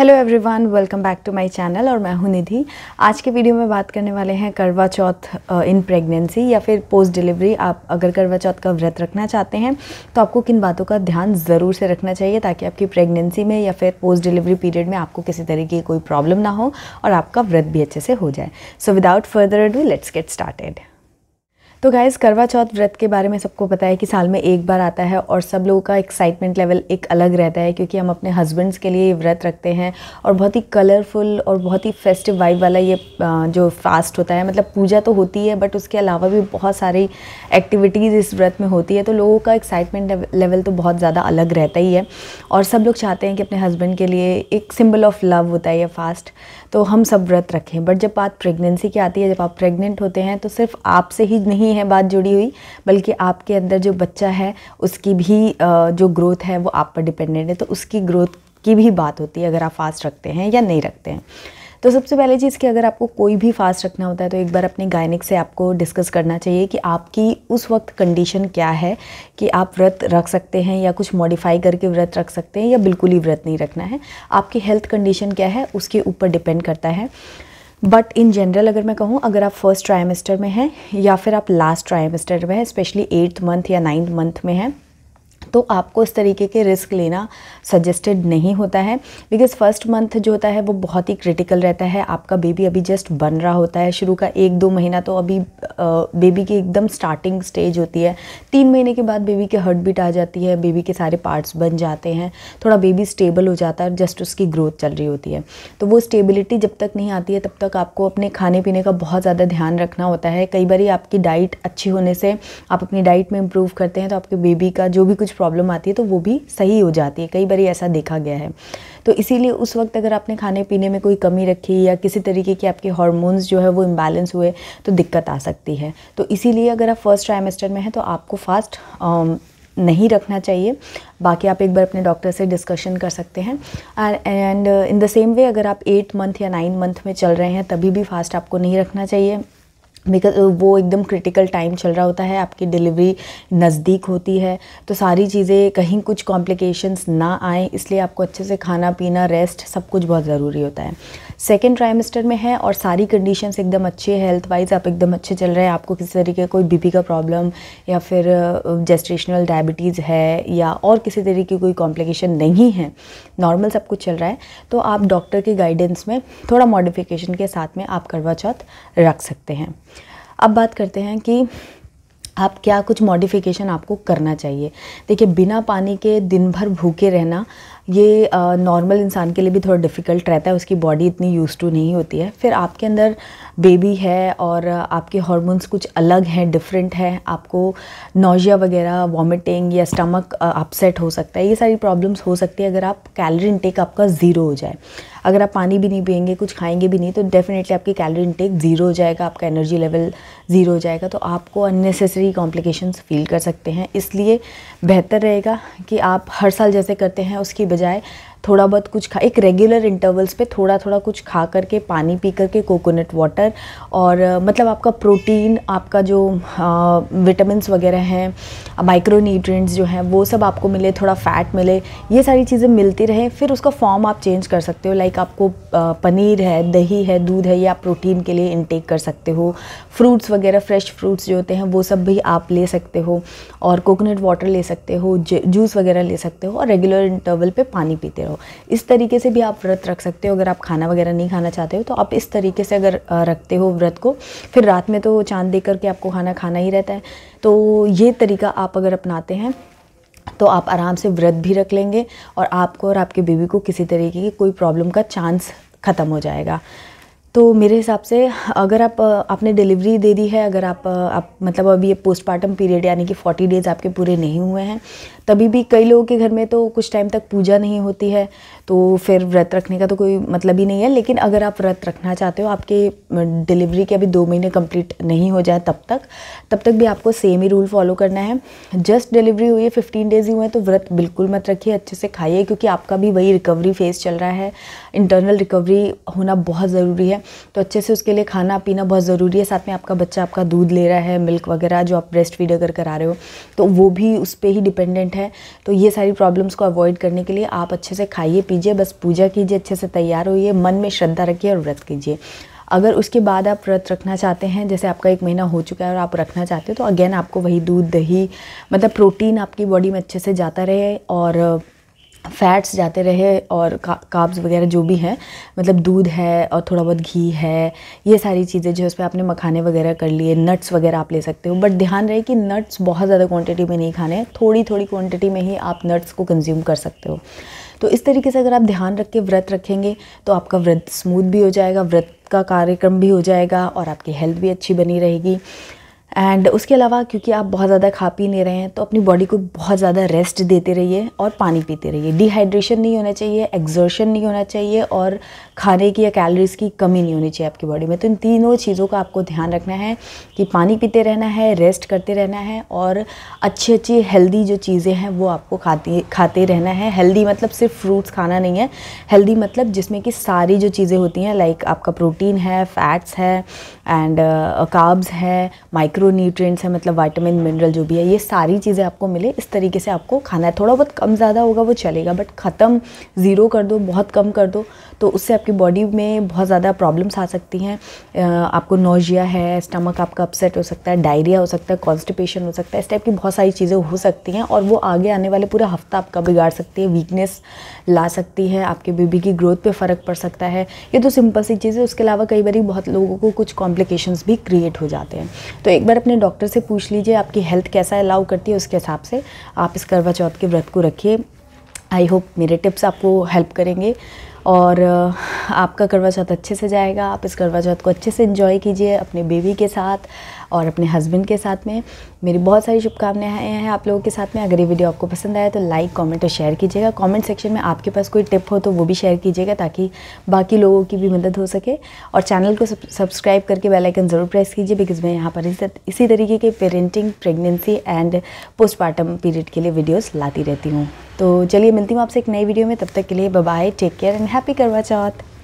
hello everyone welcome back to my channel और मैं हूं निधि आज के वीडियो में बात करने वाले हैं करवा चौथ इन प्रेगनेंसी या फिर पोस्ट डिलीवरी आप अगर करवा चौथ का व्रत रखना चाहते हैं तो आपको किन बातों का ध्यान ज़रूर से रखना चाहिए ताकि आपकी प्रेगनेंसी में या फिर पोस्ट डिलीवरी पीरियड में आपको किसी तरीके की कोई प्रॉब्लम ना हो और आपका व्रत भी अच्छे से हो जाए so without further do let's get started तो गाइज़ करवा चौथ व्रत के बारे में सबको पता है कि साल में एक बार आता है और सब लोगों का एक्साइटमेंट लेवल एक अलग रहता है क्योंकि हम अपने हस्बैंड्स के लिए ये व्रत रखते हैं और बहुत ही कलरफुल और बहुत ही फेस्टिव वाइब वाला ये जो फास्ट होता है मतलब पूजा तो होती है बट उसके अलावा भी बहुत सारी एक्टिविटीज़ इस व्रत में होती है तो लोगों का एक्साइटमेंट लेवल तो बहुत ज़्यादा अलग रहता ही है और सब लोग चाहते हैं कि अपने हस्बैंड के लिए एक सिंबल ऑफ लव होता है ये फास्ट तो हम सब व्रत रखें बट जब बात प्रेगनेंसी की आती है जब आप प्रेगनेंट होते हैं तो सिर्फ आपसे ही नहीं ही है बात जुड़ी हुई बल्कि आपके अंदर जो बच्चा है उसकी भी जो ग्रोथ है वो आप पर डिपेंडेंट है तो उसकी ग्रोथ की भी बात होती है अगर आप फास्ट रखते हैं या नहीं रखते हैं तो सबसे पहले चीज़ कि अगर आपको कोई भी फास्ट रखना होता है तो एक बार अपने गायनिक से आपको डिस्कस करना चाहिए कि आपकी उस वक्त कंडीशन क्या है कि आप व्रत रख सकते हैं या कुछ मॉडिफाई करके व्रत रख सकते हैं या बिल्कुल ही व्रत नहीं रखना है आपकी हेल्थ कंडीशन क्या है उसके ऊपर डिपेंड करता है बट इन जनरल अगर मैं कहूँ अगर आप फर्स्ट ट्राइमेस्टर में हैं या फिर आप लास्ट ट्राइमेस्टर में हैं स्पेशली एट्थ मंथ या नाइन्थ मंथ में हैं तो आपको इस तरीके के रिस्क लेना सजेस्टेड नहीं होता है बिकॉज फर्स्ट मंथ जो होता है वो बहुत ही क्रिटिकल रहता है आपका बेबी अभी जस्ट बन रहा होता है शुरू का एक दो महीना तो अभी बेबी की एकदम स्टार्टिंग स्टेज होती है तीन महीने के बाद बेबी के हर्ट बीट आ जाती है बेबी के सारे पार्ट्स बन जाते हैं थोड़ा बेबी स्टेबल हो जाता है जस्ट उसकी ग्रोथ चल रही होती है तो वो स्टेबिलिटी जब तक नहीं आती है तब तक आपको अपने खाने पीने का बहुत ज़्यादा ध्यान रखना होता है कई बार आपकी डाइट अच्छी होने से आप अपनी डाइट में इम्प्रूव करते हैं तो आपके बेबी का जो भी कुछ प्रॉब्लम आती है तो वो भी सही हो जाती है कई बार ऐसा देखा गया है तो इसीलिए उस वक्त अगर आपने खाने पीने में कोई कमी रखी या किसी तरीके की आपके हॉर्मोन्स जो है वो इम्बैलेंस हुए तो दिक्कत आ सकती है तो इसीलिए अगर आप फर्स्ट ट्राइमेस्टर में हैं तो आपको फास्ट नहीं रखना चाहिए बाकी आप एक बार अपने डॉक्टर से डिस्कशन कर सकते हैं and in the same way अगर आप एट मंथ या नाइन मंथ में चल रहे हैं तभी भी फास्ट आपको नहीं रखना चाहिए बिकॉज uh, वो एकदम क्रिटिकल टाइम चल रहा होता है आपकी डिलीवरी नज़दीक होती है तो सारी चीज़ें कहीं कुछ कॉम्प्लिकेशंस ना आए इसलिए आपको अच्छे से खाना पीना रेस्ट सब कुछ बहुत ज़रूरी होता है सेकेंड ट्राइमेस्टर में है और सारी कंडीशंस एकदम अच्छे हेल्थ वाइज आप एकदम अच्छे चल रहे हैं आपको किसी तरीके कोई बीबी का प्रॉब्लम या फिर जेस्ट्रेशनल uh, डायबिटीज़ है या और किसी तरीके की कोई कॉम्प्लिकेशन नहीं है नॉर्मल सब कुछ चल रहा है तो आप डॉक्टर के गाइडेंस में थोड़ा मॉडिफिकेशन के साथ में आप करवा चौथ रख सकते हैं अब बात करते हैं कि आप क्या कुछ मॉडिफिकेशन आपको करना चाहिए देखिए बिना पानी के दिन भर भूखे रहना ये नॉर्मल uh, इंसान के लिए भी थोड़ा डिफ़िकल्ट रहता है उसकी बॉडी इतनी यूज टू नहीं होती है फिर आपके अंदर बेबी है और आपके हॉर्मोन्स कुछ अलग हैं डिफरेंट हैं आपको नोजिया वगैरह वॉमिटिंग या स्टमक अपसेट हो सकता है ये सारी प्रॉब्लम्स हो सकती है अगर आप कैलरी इनटेक आपका ज़ीरो हो जाए अगर आप पानी भी नहीं पियेंगे कुछ खाएंगे भी नहीं तो डेफिनेटली आपकी कैलरी इनटेक ज़ीरो हो जाएगा आपका एनर्जी लेवल ज़ीरो हो जाएगा तो आपको अननेसेसरी कॉम्प्लिकेशंस फील कर सकते हैं इसलिए बेहतर रहेगा कि आप हर साल जैसे करते हैं उसकी जाए थोड़ा बहुत कुछ खा एक रेगुलर इंटरवल्स पे थोड़ा थोड़ा कुछ खा करके पानी पी करके कोकोनट वाटर और मतलब आपका प्रोटीन आपका जो विटामिन वगैरह हैं माइक्रो न्यूट्रिएंट्स जो हैं वो सब आपको मिले थोड़ा फैट मिले ये सारी चीज़ें मिलती रहे फिर उसका फॉर्म आप चेंज कर सकते हो लाइक आपको पनीर है दही है दूध है ये आप प्रोटीन के लिए इनटेक कर सकते हो फ्रूट्स वगैरह फ्रेश फ्रूट्स जो होते हैं वो सब भी आप ले सकते हो और कोकोनट वाटर ले सकते हो जूस वगैरह ले सकते हो और रेगुलर इंटरवल पर पानी पीते रहो हो इस तरीके से भी आप व्रत रख सकते हो अगर आप खाना वगैरह नहीं खाना चाहते हो तो आप इस तरीके से अगर रखते हो व्रत को फिर रात में तो चांद देख करके आपको खाना खाना ही रहता है तो ये तरीका आप अगर अपनाते हैं तो आप आराम से व्रत भी रख लेंगे और आपको और आपके बेबी को किसी तरीके की कोई प्रॉब्लम का चांस ख़त्म हो जाएगा तो मेरे हिसाब से अगर आप आपने डिलीवरी दे दी है अगर आप आप मतलब अभी ये पोस्टमार्टम पीरियड यानी कि 40 डेज़ आपके पूरे नहीं हुए हैं तभी भी कई लोगों के घर में तो कुछ टाइम तक पूजा नहीं होती है तो फिर व्रत रखने का तो कोई मतलब ही नहीं है लेकिन अगर आप व्रत रखना चाहते हो आपके डिलीवरी के अभी दो महीने कंप्लीट नहीं हो जाए तब तक तब तक भी आपको सेम ही रूल फॉलो करना है जस्ट डिलीवरी हुई है फिफ्टीन डेज़ ही हुए हैं तो व्रत बिल्कुल मत रखिए अच्छे से खाइए क्योंकि आपका भी वही रिकवरी फेज़ चल रहा है इंटरनल रिकवरी होना बहुत ज़रूरी है है तो अच्छे से उसके लिए खाना पीना बहुत ज़रूरी है साथ में आपका बच्चा आपका दूध ले रहा है मिल्क वगैरह जो आप ब्रेस्ट फीड अगर करा रहे हो तो वो भी उस पर ही डिपेंडेंट है तो ये सारी प्रॉब्लम्स को अवॉइड करने के लिए आप अच्छे से खाइए पीजिए बस पूजा कीजिए अच्छे से तैयार होइए मन में श्रद्धा रखिए और व्रत कीजिए अगर उसके बाद आप व्रत रखना चाहते हैं जैसे आपका एक महीना हो चुका है और आप रखना चाहते हो तो अगेन आपको वही दूध दही मतलब प्रोटीन आपकी बॉडी में अच्छे से जाता रहे और फैट्स जाते रहे और का काब्स वगैरह जो भी हैं मतलब दूध है और थोड़ा बहुत घी है ये सारी चीज़ें जो है उस पर आपने मखाने वगैरह कर लिए नट्स वगैरह आप ले सकते हो बट ध्यान रहे कि नट्स बहुत ज़्यादा क्वांटिटी में नहीं खाने थोड़ी थोड़ी क्वांटिटी में ही आप नट्स को कंज्यूम कर सकते हो तो इस तरीके से अगर आप ध्यान रख के व्रत रखेंगे तो आपका व्रत स्मूथ भी हो जाएगा व्रत का कार्यक्रम भी हो जाएगा और आपकी हेल्थ भी अच्छी बनी रहेगी एंड उसके अलावा क्योंकि आप बहुत ज़्यादा खा पी नहीं रहे हैं तो अपनी बॉडी को बहुत ज़्यादा रेस्ट देते रहिए और पानी पीते रहिए डिहाइड्रेशन नहीं होना चाहिए एक्जर्शन नहीं होना चाहिए और खाने की या कैलोरीज़ की कमी नहीं होनी चाहिए आपकी बॉडी में तो इन तीनों चीज़ों का आपको ध्यान रखना है कि पानी पीते रहना है रेस्ट करते रहना है और अच्छी अच्छी हेल्दी जो चीज़ें हैं वो आपको खाती खाते रहना है हेल्दी मतलब सिर्फ फ्रूट्स खाना नहीं है हेल्दी मतलब जिसमें कि सारी जो चीज़ें होती हैं लाइक आपका प्रोटीन है फैट्स है एंड काब्स uh, है माइक्रो माइक्रोन्यूट्रिएंट्स है मतलब वाइटामिन मिनरल जो भी है ये सारी चीज़ें आपको मिले इस तरीके से आपको खाना है थोड़ा बहुत कम ज़्यादा होगा वो चलेगा बट ख़त्म ज़ीरो कर दो बहुत कम कर दो तो उससे आपकी बॉडी में बहुत ज़्यादा प्रॉब्लम्स आ सकती हैं आपको नोजिया है स्टमक आपका अपसेट हो सकता है डायरिया हो सकता है कॉन्स्टिपेशन हो सकता है इस टाइप की बहुत सारी चीज़ें हो सकती हैं और वो आगे आने वाले पूरा हफ्ता आपका बिगाड़ सकती है वीकनेस ला सकती है आपके बेबी की ग्रोथ पर फ़र्क पड़ सकता है ये तो सिंपल सी चीज़ है उसके अलावा कई बार बहुत लोगों को कुछ कॉम्प्लिकेशन भी क्रिएट हो जाते हैं तो एक बार अपने डॉक्टर से पूछ लीजिए आपकी हेल्थ कैसा अलाउ करती है उसके हिसाब से आप इस करवा चौथ के व्रत को रखिए आई होप मेरे टिप्स आपको हेल्प करेंगे और आपका करवा चौथ अच्छे से जाएगा आप इस करवा चौथ को अच्छे से इन्जॉय कीजिए अपने बेबी के साथ और अपने हस्बैंड के साथ में मेरी बहुत सारी शुभकामनाएं हैं आप लोगों के साथ में अगर ये वीडियो आपको पसंद आया तो लाइक कमेंट और शेयर कीजिएगा कमेंट सेक्शन में आपके पास कोई टिप हो तो वो भी शेयर कीजिएगा ताकि बाकी लोगों की भी मदद हो सके और चैनल को सब्सक्राइब करके बेल आइकन ज़रूर प्रेस कीजिए बिकॉज मैं यहाँ पर इसी तरीके के parenting pregnancy and postmortem period के लिए वीडियोज़ लाती रहती हूँ तो चलिए मिलती हूँ आपसे एक नई वीडियो में तब तक के लिए bye take care and happy Karva Chauth